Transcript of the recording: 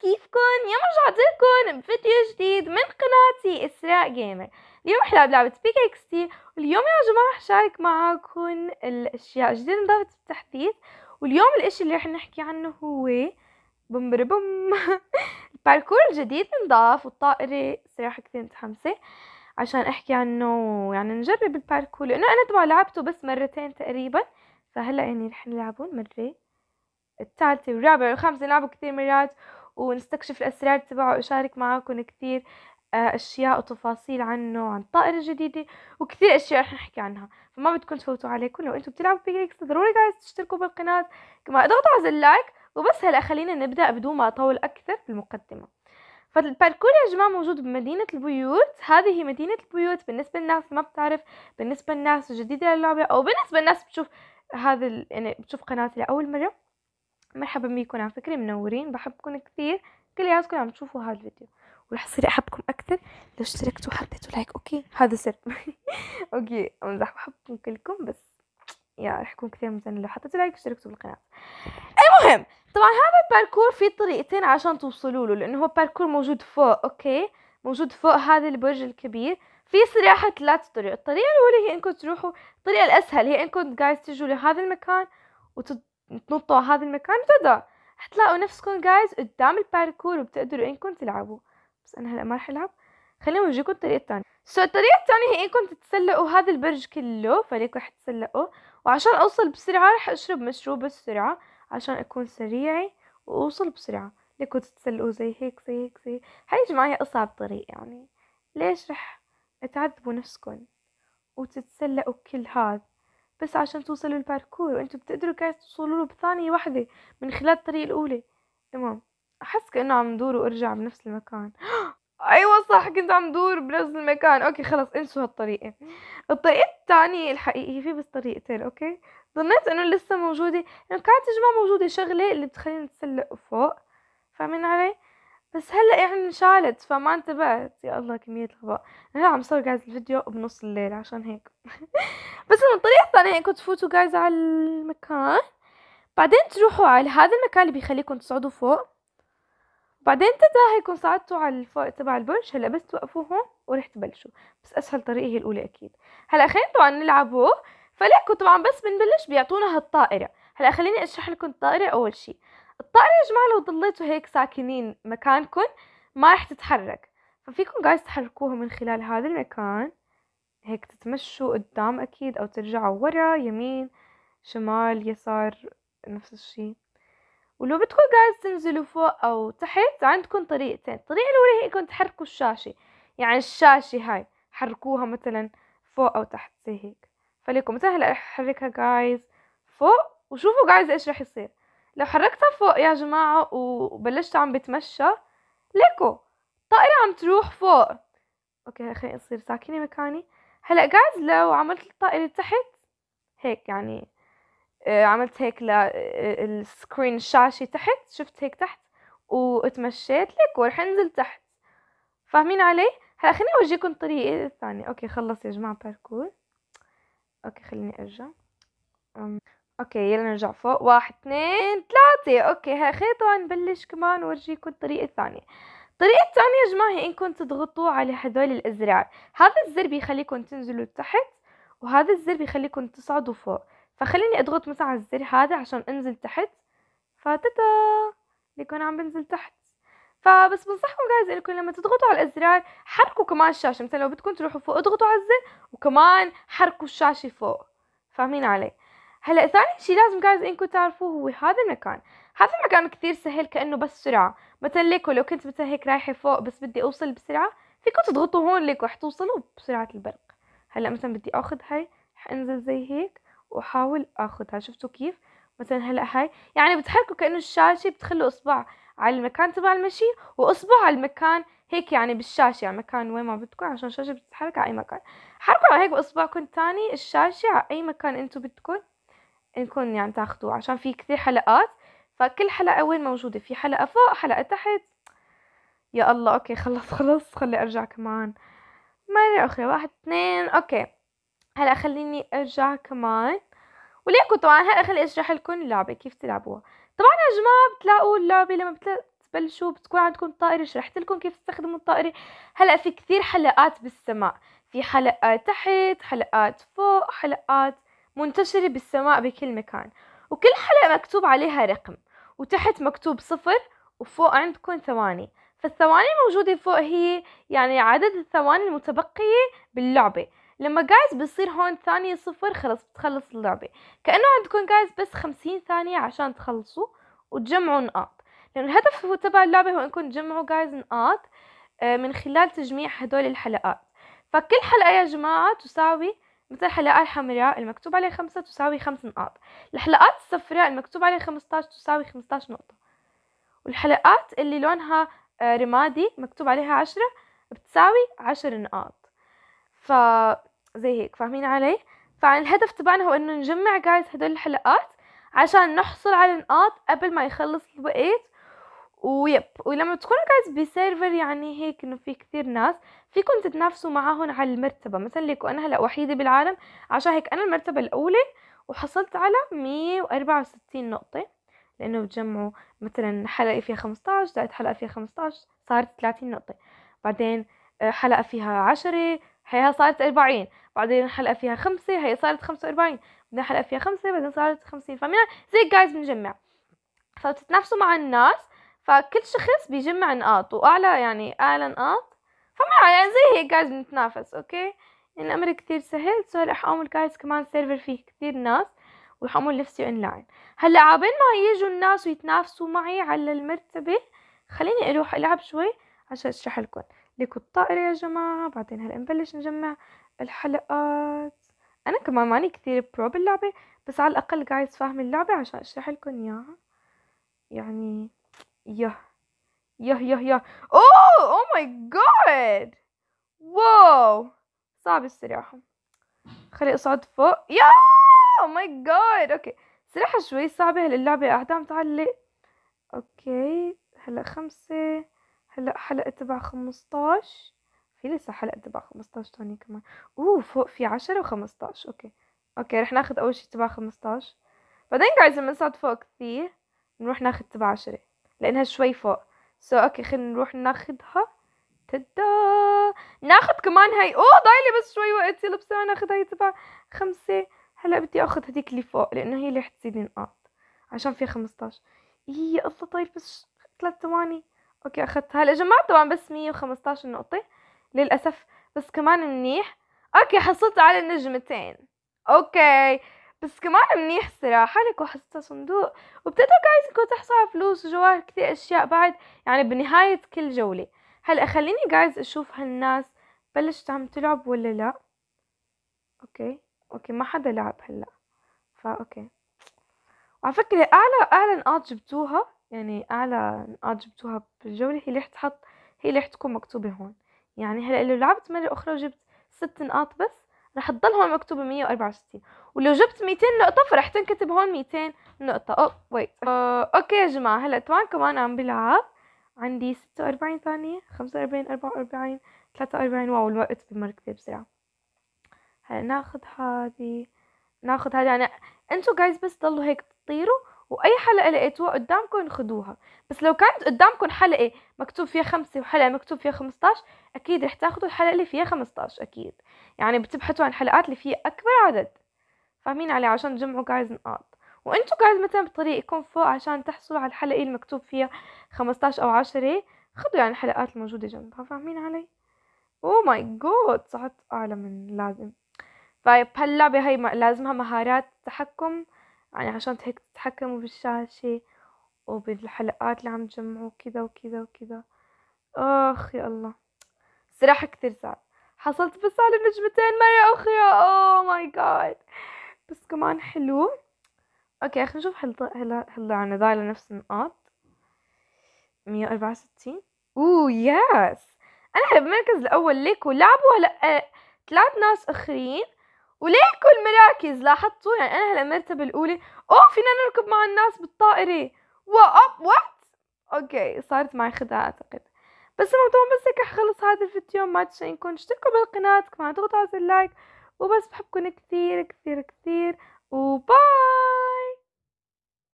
كيفكن يا رجعت لكم بفيديو جديد من قناتي اسراء جيمر اليوم رح نلعب لعبة بيك اكس تي واليوم يا جماعة رح شارك معاكم الاشياء الجديدة اللي انضافت بالتحديث واليوم الاشي اللي رح نحكي عنه هو بوم بوم الباركور الجديد انضاف والطائرة صراحة كثير متحمسة عشان احكي عنه يعني نجرب الباركور لانه انا طبعا لعبته بس مرتين تقريبا فهلا يعني رح نلعبه المرة الثالثة والرابعة والخامسة نلعبوا كثير مرات ونستكشف الأسرار تبعه وأشارك معاكم كثير آه، أشياء وتفاصيل عنه عن الطائرة الجديدة وكثير أشياء رح نحكي عنها فما بدكم تفوتوا عليكم لو أنتم بتلعبوا في إكس ضروري جايز تشتركوا بالقناة كمان اضغطوا على زر اللايك وبس هلا خلينا نبدأ بدون ما أطول أكثر في المقدمة فالباركور يا جماعة موجود بمدينة البيوت هذه مدينة البيوت بالنسبة للناس ما بتعرف بالنسبة للناس الجديدة للعبة أو بالنسبة للناس بتشوف هذا يعني بتشوف قناتي لأول مرة مرحبا بيكم على فكرة منورين بحبكم كثير كلياتكم عم تشوفوا هذا الفيديو ورح صير احبكم اكثر لو اشتركتوا وحطيتوا لايك اوكي هذا سر اوكي امزح بحبكم كلكم بس يا رح يكون كثير مزين لو حطيتوا لايك واشتركتوا بالقناة المهم طبعا هذا الباركور في طريقتين عشان توصلوا له لانه هو باركور موجود فوق اوكي موجود فوق هذا البرج الكبير في صراحة ثلاث طرق الطريقة الأولى هي إنكم تروحوا الطريقة الأسهل هي إنكم جايز تجوا لهذا المكان وتت... تنطوا على هذا المكان وتدا رح تلاقوا نفسكم جايز قدام الباركور وبتقدروا انكم تلعبوا بس انا هلا ما رح العب خليني اورجيكم الطريقه الثانيه سو الطريقه الثانيه هي انكم تتسلقوا هذا البرج كله فريق رح تتسلقوا وعشان اوصل بسرعه رح اشرب مشروب السرعه عشان اكون سريعه واوصل بسرعه لكم تتسلقوا زي هيك زي هيك زي هاي جماعه هي اصعب طريق يعني ليش رح تعذبوا نفسكم وتتسلقوا كل هذا بس عشان توصلوا الباركور وانتم بتقدروا كاس توصلوا له بثانية واحدة من خلال الطريق الأولى تمام أحس كأنه عم دور وأرجع بنفس المكان أيوة صح كنت عم دور بنفس المكان أوكي خلص انسوا هالطريقة الطريقة الثانية الحقيقية في بس طريقتين أوكي ظنيت إنه لسه موجودة إنه كانت يا جماعة موجودة شغلة اللي بتخلينا نتسلق فوق فاهمين علي؟ بس هلا يعني انشالت فما انتبهت يا الله كمية الغباء انا عم صور جايز الفيديو بنص الليل عشان هيك بس من الطريقة الثانية انكم تفوتوا جايز على المكان بعدين تروحوا على هذا المكان اللي بيخليكم تصعدوا فوق بعدين تنتهيكم صعدتوا على الفوق تبع البرج هلا بس توقفوا هون ورح تبلشوا بس اسهل طريقه هي الاولى اكيد هلا خلينا طبعا نلعبوا فلكم طبعا بس بنبلش بيعطونا هالطائره هلا خليني اشرح لكم الطائره اول شيء الطائرة يا جماعة لو ضليتوا هيك ساكنين مكانكم ما رح تتحرك ففيكم جايز تحركوها من خلال هذا المكان هيك تتمشوا قدام أكيد أو ترجعوا ورا يمين شمال يسار نفس الشي ولو بدكم جايز تنزلوا فوق أو تحت عندكم طريقتين الطريقة الأولى هي إنكم تحركوا الشاشة يعني الشاشة هاي حركوها مثلا فوق أو تحت زي هيك فليكم مثلا هلا رح أحركها جايز فوق وشوفوا جايز إيش رح يصير لو حركتها فوق يا جماعة وبلشت عم بتمشى ليكو طائرة عم تروح فوق اوكي خليني اصير ساكنة مكاني هلا قاعد لو عملت الطائرة تحت هيك يعني آه، عملت هيك للسكرين آه، الشاشة تحت شفت هيك تحت وتمشيت ليكو رح انزل تحت فاهمين علي؟ هلا خليني اوجيكم الطريقة الثانية اوكي خلص يا جماعة باركور اوكي خليني ارجع اوكي يلا نرجع فوق واحد اثنين ثلاثة اوكي هاي خيط نبلش كمان ورجيكم الطريقة الثانية الطريقة الثانية يا جماعة هي انكم تضغطوا على هدول الازرار هذا الزر بيخليكم تنزلوا تحت وهذا الزر بيخليكم تصعدوا فوق فخليني اضغط مثلا على الزر هذا عشان انزل تحت فتتا بيكون عم بنزل تحت فبس بنصحكم جايز انكم لما تضغطوا على الازرار حركوا كمان الشاشه مثلا لو بدكم تروحوا فوق اضغطوا على الزر وكمان حركوا الشاشه فوق فاهمين علي هلا ثاني شي لازم جايز انكم تعرفوه هو هذا المكان هذا المكان كثير سهل كانه بس سرعه مثلا ليكو لو كنت مثلا هيك رايحه فوق بس بدي اوصل بسرعه فيكم تضغطوا هون ليكو حتوصلوا بسرعه البرق هلا مثلا بدي اخذ هاي حانزل زي هيك واحاول اخذها شفتوا كيف مثلا هلا هاي يعني بتحركوا كانه الشاشه بتخلوا اصبع على المكان تبع المشي واصبع على المكان هيك يعني بالشاشه على يعني مكان وين ما بدكم عشان الشاشه بتتحرك على اي مكان حركوا على هيك باصبعكم الثاني الشاشه على اي مكان انتم بدكم انكم يعني تاخذوه عشان في كثير حلقات فكل حلقة وين موجودة في حلقة فوق حلقة تحت يا الله اوكي خلص خلص خلي ارجع كمان مرة اخرى واحد اثنين اوكي هلا خليني ارجع كمان وليكو طبعا هلا خلي اشرح لكم اللعبة كيف تلعبوها طبعا يا جماعة بتلاقوا اللعبة لما بتبلشوا بتكون عندكم طائرة شرحت لكم كيف تستخدموا الطائرة هلا في كثير حلقات بالسماء في حلقة تحت حلقات فوق حلقات منتشرة بالسماء بكل مكان وكل حلقة مكتوب عليها رقم وتحت مكتوب صفر وفوق عندكم ثواني فالثواني الموجودة فوق هي يعني عدد الثواني المتبقية باللعبة لما جايز بيصير هون ثانية صفر خلص بتخلص اللعبة كأنه عندكم جايز بس خمسين ثانية عشان تخلصوا وتجمعوا نقاط لأن يعني الهدف هو تبع اللعبة هو إنكم تجمعوا جايز نقاط آه، من خلال تجميع هدول الحلقات فكل حلقة يا جماعة تساوي مثل الحلقة الحمراء المكتوب عليها خمسة تساوي خمس نقاط الحلقات الصفراء المكتوب خمسة عشر تساوي عشر نقطة والحلقات اللي لونها آه، رمادي مكتوب عليها عشرة بتساوي عشر نقاط فزي هيك فاهمين علي فعن الهدف تبعنا هو انه نجمع جايز هدول الحلقات عشان نحصل على نقاط قبل ما يخلص الوقت ويب ولما تكونوا قاعد بسيرفر يعني هيك انه في كثير ناس فيكم تتنافسوا معهم على المرتبة مثلا ليكو انا هلا وحيدة بالعالم عشان هيك انا المرتبة الاولى وحصلت على مية واربعة وستين نقطة لانه بتجمعوا مثلا حلقة فيها 15 زائد حلقة فيها 15 صارت ثلاثين نقطة بعدين آه، حلقة فيها عشرة هيها صارت أربعين بعدين حلقة فيها خمسة هي صارت خمسة وأربعين بعدين حلقة فيها خمسة بعدين صارت خمسين فمن زي جايز بنجمع فبتتنافسوا مع الناس فكل شخص بيجمع نقاط واعلى يعني اعلى نقاط فما يعني زي هيك جايز بنتنافس اوكي يعني الامر كتير سهل سو هلا اعمل جايز كمان سيرفر فيه كتير ناس وحعمل نفسي اونلاين هلا عبين ما يجوا الناس ويتنافسوا معي على المرتبه خليني اروح العب شوي عشان اشرح لكم ليكو الطائرة يا جماعة بعدين هلا نبلش نجمع الحلقات انا كمان ماني كتير برو باللعبة بس على الاقل جايز فاهمة اللعبة عشان اشرح لكم اياها يعني Yeah. Yeah, yeah, yeah. Oh, oh my god. Wow. صعب السرعة. خلي أصعد فوق. يا oh my god. اوكي. صراحة شوي صعبة هلا اللعبة قاعدة عم تعلق. اوكي. هلا خمسة. هلا حلقة تبع خمسطاش. في لسه حلقة تبع خمسطاش تانية كمان. اوه فوق في عشرة وخمسطاش. اوكي. اوكي رح ناخذ أول شي تبع خمسطاش. بعدين جايز نصعد فوق كثير. نروح ناخذ تبع عشرة. لانها شوي فوق سو so, اوكي خلينا نروح ناخذها تدا ناخذ كمان هاي اوه ضايلة بس شوي وقت يلا بسرعة ناخذ هاي تبع خمسة هلا بدي اخذ هذيك اللي فوق لانه هي اللي حتزيد نقاط عشان فيها 15 يي الله طايل بس ثلاث ثواني اوكي اخذتها هلا جمعت طبعا بس 115 نقطة للاسف بس كمان منيح اوكي حصلت على النجمتين اوكي بس كمان منيح صراحة لك وحصتها صندوق وبتقدر قاعد تكون تحصل فلوس وجواها كتير أشياء بعد يعني بنهاية كل جولة هلا خليني جايز أشوف هالناس بلشت عم تلعب ولا لا أوكي أوكي ما حدا لعب هلا فا أوكي وعلى فكرة أعلى أعلى نقاط جبتوها يعني أعلى نقاط جبتوها بالجولة هي اللي حتحط هي اللي حتكون مكتوبة هون يعني هلا لو لعبت مرة أخرى وجبت ست نقاط بس رح تضل هون مكتوبه 164 ولو جبت 200 نقطه فرح تنكتب هون 200 نقطه او ويت أه اوكي يا جماعه هلا طبعا كمان عم بلعب عندي 46 ثانيه 45 44 43 واو الوقت بمر كثير بسرعه هلا ناخذ هذه ناخذ هذه يعني انتو جايز بس ضلوا هيك تطيروا واي حلقه لقيتوها قدامكم خدوها بس لو كانت قدامكم حلقه مكتوب فيها خمسة وحلقه مكتوب فيها 15 اكيد رح تاخذوا الحلقه اللي فيها 15 اكيد يعني بتبحثوا عن الحلقات اللي فيها أكبر عدد فاهمين علي عشان تجمعوا جايز نقاط وانتوا جايز مثلا بطريقكم فوق عشان تحصلوا على الحلقة المكتوب فيها 15 أو 10 خدوا يعني الحلقات الموجودة جنبها فاهمين علي؟ او ماي جود صحت أعلى من اللازم طيب هلا بهي لازمها مهارات تحكم يعني عشان هيك تتحكموا بالشاشة وبالحلقات اللي عم تجمعوا كذا وكذا وكذا اخ يا الله صراحة كتير صعب حصلت بس على نجمتين مرة أخرى أوه ماي جاد بس كمان حلو أوكي خلينا نشوف هل هلا هل عنا ذا على نفس النقاط مية أربعة وستين أوه يس أنا هلا بالمركز الأول ليكو لعبوا هلا آه، ثلاث ناس آخرين وليكو المراكز لاحظتوا يعني أنا هلا المرتبة الأولى أوه oh، فينا نركب مع الناس بالطائرة وأب وات oh، أوكي صارت معي خدعة أعتقد بس الموضوع بس هيك رح خلص هذا الفيديو ما تنسوا انكم تشتركوا بالقناة كمان تضغطوا على زر اللايك وبس بحبكم كثير كثير كثير وباي